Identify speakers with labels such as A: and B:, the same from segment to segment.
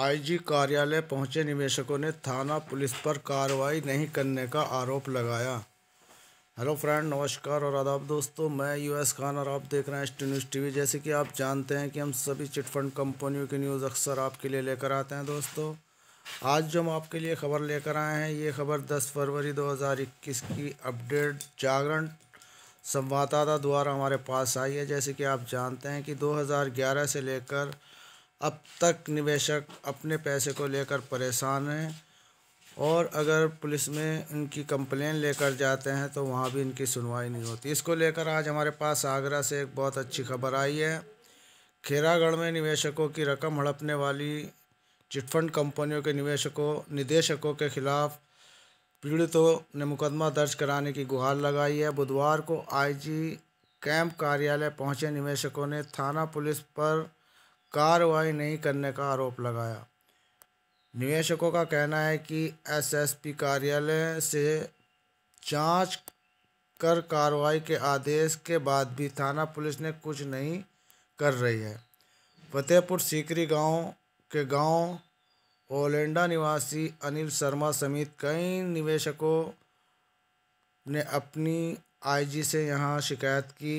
A: IG कार्यालय पहुंचे निवेशकों ने थाना पुलिस पर कार्रवाई नहीं करने का आरोप लगाया हेलो फ्रेंड नमस्कार और आदाब दोस्तों मैं यूएस खान और आप देख रहे हैं एस्टी न्यूज़ टीवी जैसे कि आप जानते हैं कि हम सभी चिटफंड कंपनियों की न्यूज़ अक्सर आपके लिए लेकर आते हैं दोस्तों आज जो हम आपके लिए खबर लेकर आए हैं ये खबर 10 फरवरी 2021 की अपडेट जागरण संवाददाता द्वारा हमारे पास आई है जैसे कि आप जानते हैं कि दो से लेकर अब तक निवेशक अपने पैसे को लेकर परेशान हैं और अगर पुलिस में इनकी कंप्लेन लेकर जाते हैं तो वहाँ भी इनकी सुनवाई नहीं होती इसको लेकर आज हमारे पास आगरा से एक बहुत अच्छी खबर आई है खेरागढ़ में निवेशकों की रकम हड़पने वाली चिटफंड कंपनियों के निवेशकों निदेशकों के खिलाफ पीड़ितों ने मुकदमा दर्ज कराने की गुहार लगाई है बुधवार को आईजी कैंप कार्यालय पहुंचे निवेशकों ने थाना पुलिस पर कार्रवाई नहीं करने का आरोप लगाया निवेशकों का कहना है कि एसएसपी कार्यालय से जांच कर कार्रवाई के आदेश के बाद भी थाना पुलिस ने कुछ नहीं कर रही है फतेहपुर सीकरी गांव के गांव ओलेंडा निवासी अनिल शर्मा समेत कई निवेशकों ने अपनी आईजी से यहां शिकायत की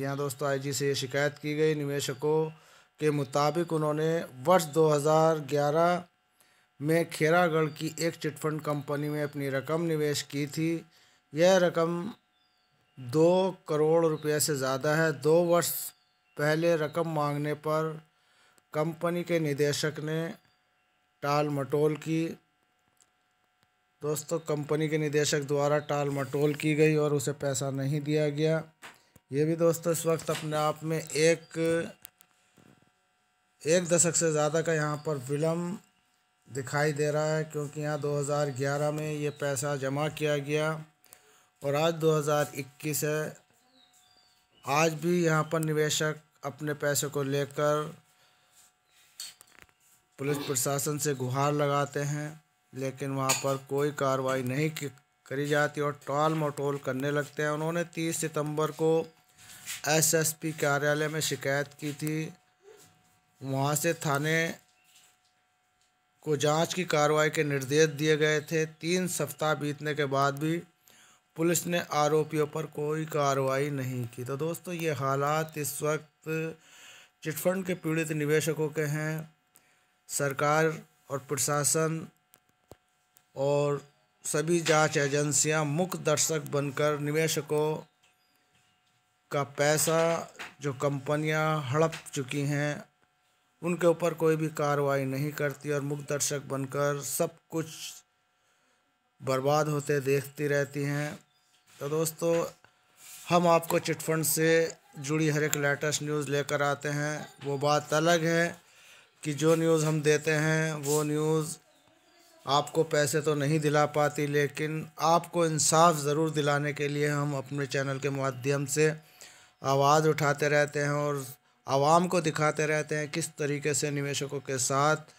A: यहाँ दोस्तों आईजी से ये शिकायत की गई निवेशकों के मुताबिक उन्होंने वर्ष 2011 में खेरागढ़ की एक चिटफंड कंपनी में अपनी रकम निवेश की थी यह रकम दो करोड़ रुपये से ज़्यादा है दो वर्ष पहले रकम मांगने पर कंपनी के निदेशक ने टाल मटोल की दोस्तों कंपनी के निदेशक द्वारा टाल मटोल की गई और उसे पैसा नहीं दिया गया ये भी दोस्तों इस वक्त अपने आप में एक एक दशक से ज़्यादा का यहाँ पर विलम्ब दिखाई दे रहा है क्योंकि यहाँ 2011 में ये पैसा जमा किया गया और आज 2021 है आज भी यहाँ पर निवेशक अपने पैसे को लेकर पुलिस प्रशासन से गुहार लगाते हैं लेकिन वहाँ पर कोई कार्रवाई नहीं करी जाती और टाल मटोल करने लगते हैं उन्होंने 30 सितंबर को एसएसपी कार्यालय में शिकायत की थी वहाँ से थाने को जांच की कार्रवाई के निर्देश दिए गए थे तीन सप्ताह बीतने के बाद भी पुलिस ने आरोपियों पर कोई कार्रवाई नहीं की तो दोस्तों ये हालात इस वक्त चिटफंड के पीड़ित निवेशकों के हैं सरकार और प्रशासन और सभी जांच एजेंसियां मुख्य दर्शक बनकर निवेशकों का पैसा जो कंपनियां हड़प चुकी हैं उनके ऊपर कोई भी कार्रवाई नहीं करती और मुख दर्शक बनकर सब कुछ बर्बाद होते देखती रहती हैं तो दोस्तों हम आपको चिटफंड से जुड़ी हर एक लेटेस्ट न्यूज़ लेकर आते हैं वो बात अलग है कि जो न्यूज़ हम देते हैं वो न्यूज़ आपको पैसे तो नहीं दिला पाती लेकिन आपको इंसाफ ज़रूर दिलाने के लिए हम अपने चैनल के माध्यम से आवाज़ उठाते रहते हैं और आवाम को दिखाते रहते हैं किस तरीके से निवेशकों के साथ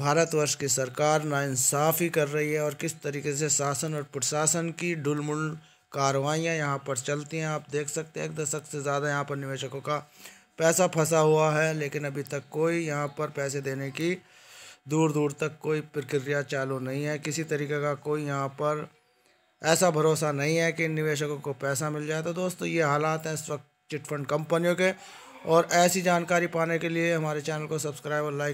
A: भारतवर्ष की सरकार नाइंसाफ़ी कर रही है और किस तरीके से शासन और प्रशासन की डुलमुल कार्रवाइयाँ यहाँ पर चलती हैं आप देख सकते हैं एक दशक से ज़्यादा यहाँ पर निवेशकों का पैसा फंसा हुआ है लेकिन अभी तक कोई यहाँ पर पैसे देने की दूर दूर तक कोई प्रक्रिया चालू नहीं है किसी तरीके का कोई यहाँ पर ऐसा भरोसा नहीं है कि निवेशकों को पैसा मिल जाए तो दोस्तों ये हालात हैं इस वक्त चिटफंड फंड कंपनियों के और ऐसी जानकारी पाने के लिए हमारे चैनल को सब्सक्राइब और लाइक